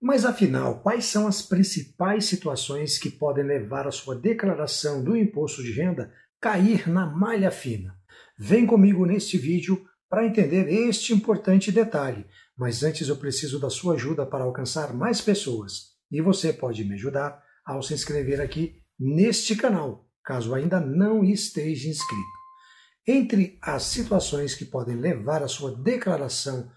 Mas afinal, quais são as principais situações que podem levar a sua declaração do imposto de renda cair na malha fina? Vem comigo neste vídeo para entender este importante detalhe, mas antes eu preciso da sua ajuda para alcançar mais pessoas. E você pode me ajudar ao se inscrever aqui neste canal, caso ainda não esteja inscrito. Entre as situações que podem levar a sua declaração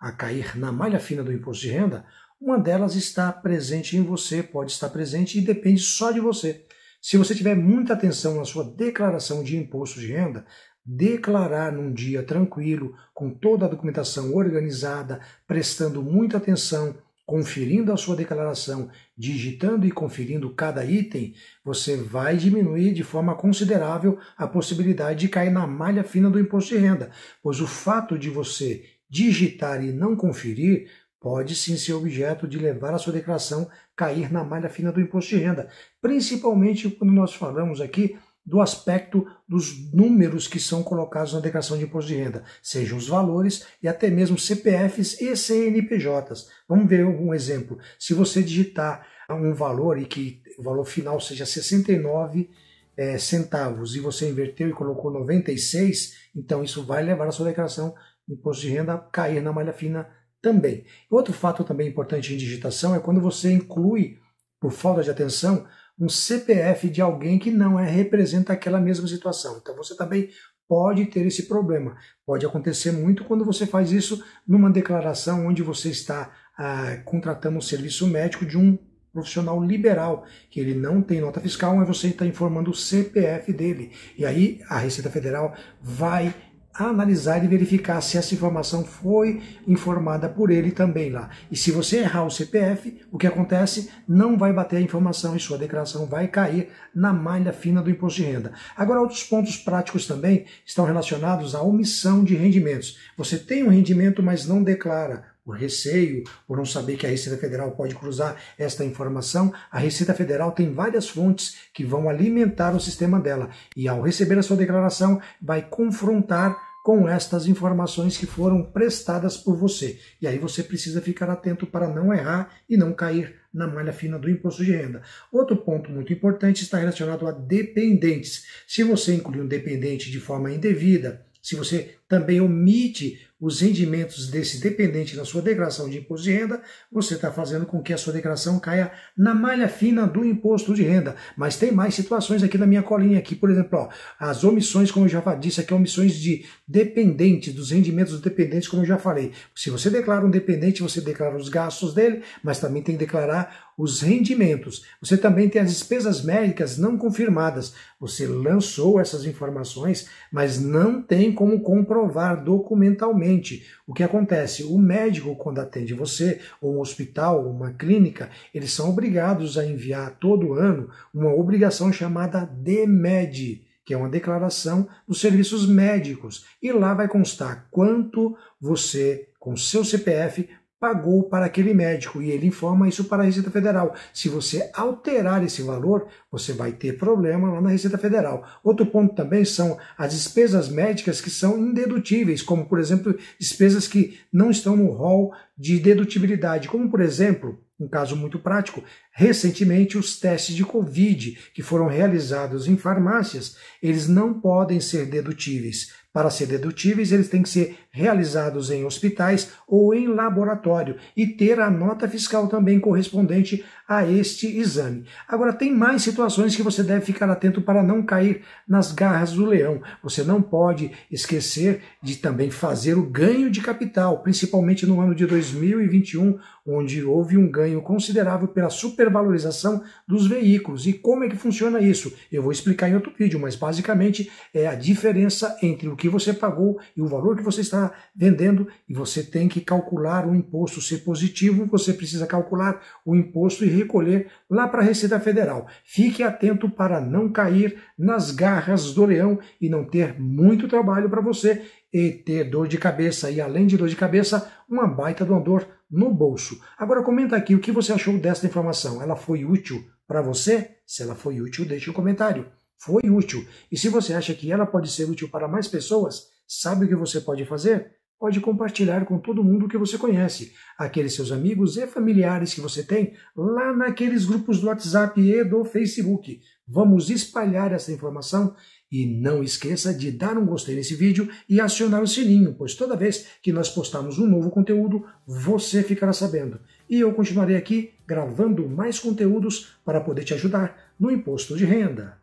a cair na malha fina do imposto de renda, uma delas está presente em você, pode estar presente e depende só de você. Se você tiver muita atenção na sua declaração de imposto de renda, declarar num dia tranquilo, com toda a documentação organizada, prestando muita atenção, conferindo a sua declaração, digitando e conferindo cada item, você vai diminuir de forma considerável a possibilidade de cair na malha fina do imposto de renda, pois o fato de você digitar e não conferir pode sim ser objeto de levar a sua declaração cair na malha fina do imposto de renda, principalmente quando nós falamos aqui do aspecto dos números que são colocados na declaração de imposto de renda, sejam os valores e até mesmo CPFs e CNPJs. Vamos ver um exemplo. Se você digitar um valor e que o valor final seja 69 é, centavos e você inverteu e colocou 96, então isso vai levar a sua declaração de imposto de renda a cair na malha fina também. Outro fato também importante em digitação é quando você inclui, por falta de atenção, um CPF de alguém que não é representa aquela mesma situação. Então você também pode ter esse problema. Pode acontecer muito quando você faz isso numa declaração onde você está ah, contratando um serviço médico de um profissional liberal, que ele não tem nota fiscal, mas você está informando o CPF dele. E aí a Receita Federal vai analisar e verificar se essa informação foi informada por ele também lá. E se você errar o CPF, o que acontece? Não vai bater a informação e sua declaração vai cair na malha fina do imposto de renda. Agora, outros pontos práticos também estão relacionados à omissão de rendimentos. Você tem um rendimento, mas não declara o receio, por não saber que a Receita Federal pode cruzar esta informação, a Receita Federal tem várias fontes que vão alimentar o sistema dela e, ao receber a sua declaração, vai confrontar com estas informações que foram prestadas por você. E aí você precisa ficar atento para não errar e não cair na malha fina do imposto de renda. Outro ponto muito importante está relacionado a dependentes. Se você incluir um dependente de forma indevida, se você também omite os rendimentos desse dependente na sua declaração de imposto de renda, você está fazendo com que a sua declaração caia na malha fina do imposto de renda. Mas tem mais situações aqui na minha colinha aqui, por exemplo, ó, as omissões, como eu já disse aqui, omissões de dependente, dos rendimentos dos dependentes como eu já falei. Se você declara um dependente, você declara os gastos dele, mas também tem que declarar os rendimentos. Você também tem as despesas médicas não confirmadas. Você lançou essas informações, mas não tem como comprovar comprovar documentalmente. O que acontece? O médico, quando atende você, ou um hospital, ou uma clínica, eles são obrigados a enviar todo ano uma obrigação chamada DMED que é uma declaração dos serviços médicos, e lá vai constar quanto você, com seu CPF, pagou para aquele médico e ele informa isso para a Receita Federal. Se você alterar esse valor, você vai ter problema lá na Receita Federal. Outro ponto também são as despesas médicas que são indedutíveis, como por exemplo, despesas que não estão no rol de dedutibilidade, como por exemplo, um caso muito prático, recentemente os testes de Covid que foram realizados em farmácias, eles não podem ser dedutíveis. Para ser dedutíveis, eles têm que ser realizados em hospitais ou em laboratório e ter a nota fiscal também correspondente a este exame. Agora, tem mais situações que você deve ficar atento para não cair nas garras do leão. Você não pode esquecer de também fazer o ganho de capital, principalmente no ano de 2021, onde houve um ganho ganho considerável pela supervalorização dos veículos. E como é que funciona isso? Eu vou explicar em outro vídeo, mas basicamente é a diferença entre o que você pagou e o valor que você está vendendo e você tem que calcular o imposto. Se positivo, você precisa calcular o imposto e recolher lá para a Receita Federal. Fique atento para não cair nas garras do leão e não ter muito trabalho para você e ter dor de cabeça e além de dor de cabeça, uma baita de uma dor no bolso. Agora comenta aqui o que você achou dessa informação. Ela foi útil para você? Se ela foi útil, deixe um comentário. Foi útil. E se você acha que ela pode ser útil para mais pessoas, sabe o que você pode fazer? Pode compartilhar com todo mundo que você conhece, aqueles seus amigos e familiares que você tem lá naqueles grupos do WhatsApp e do Facebook. Vamos espalhar essa informação e não esqueça de dar um gostei nesse vídeo e acionar o sininho, pois toda vez que nós postarmos um novo conteúdo, você ficará sabendo. E eu continuarei aqui gravando mais conteúdos para poder te ajudar no imposto de renda.